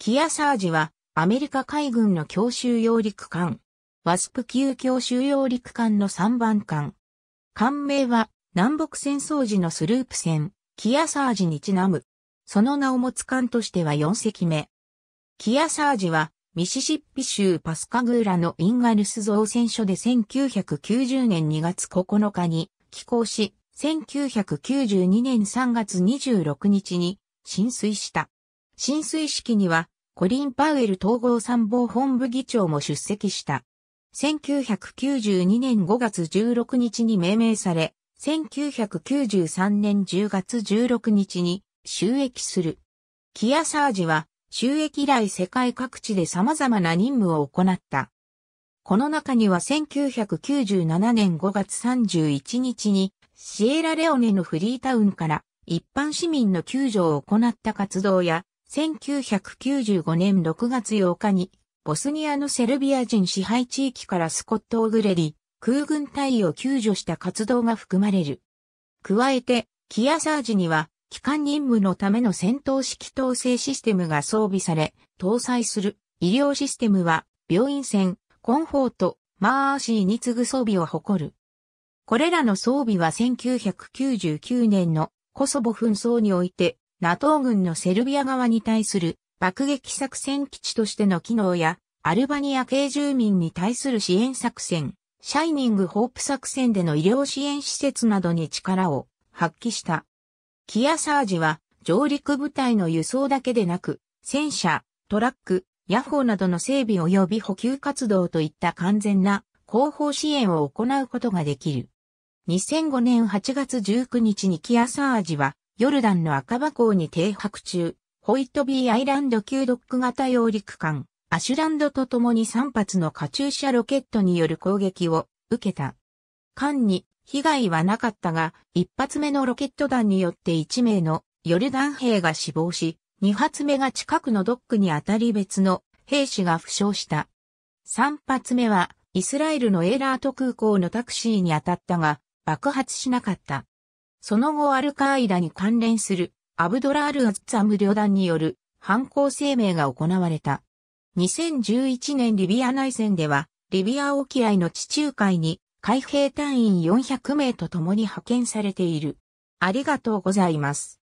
キアサージはアメリカ海軍の強襲揚陸艦。ワスプ級強襲揚陸艦の3番艦。艦名は南北戦争時のスループ船、キアサージにちなむ。その名を持つ艦としては4隻目。キアサージはミシシッピ州パスカグーラのインガルス造船所で1990年2月9日に寄港し、1992年3月26日に浸水した。浸水式には、コリン・パウエル統合参謀本部議長も出席した。1992年5月16日に命名され、1993年10月16日に収益する。キアサージは収益以来世界各地で様々な任務を行った。この中には1997年5月31日にシエラレオネのフリータウンから一般市民の救助を行った活動や1995年6月8日に、ボスニアのセルビア人支配地域からスコット・オグレリ、空軍隊を救助した活動が含まれる。加えて、キアサージには、機関任務のための戦闘式統制システムが装備され、搭載する医療システムは、病院船、コンフォート、マーシーに次ぐ装備を誇る。これらの装備は1999年のコソボ紛争において NATO 軍のセルビア側に対する爆撃作戦基地としての機能や、アルバニア系住民に対する支援作戦、シャイニングホープ作戦での医療支援施設などに力を発揮した。キアサージは上陸部隊の輸送だけでなく、戦車、トラック、ヤホーなどの整備及び補給活動といった完全な後方支援を行うことができる。2005年8月19日にキアサージはヨルダンの赤羽港に停泊中、ホイットビーアイランド級ドック型揚陸艦、アシュランドと共に3発のカチューシャロケットによる攻撃を受けた。艦に被害はなかったが、1発目のロケット弾によって1名のヨルダン兵が死亡し、2発目が近くのドックに当たり別の兵士が負傷した。3発目はイスラエルのエーラート空港のタクシーに当たったが爆発しなかった。その後アルカーイダに関連するアブドラール・アッツァム旅団による犯行声明が行われた。2011年リビア内戦では、リビア沖合の地中海に海兵隊員400名と共に派遣されている。ありがとうございます。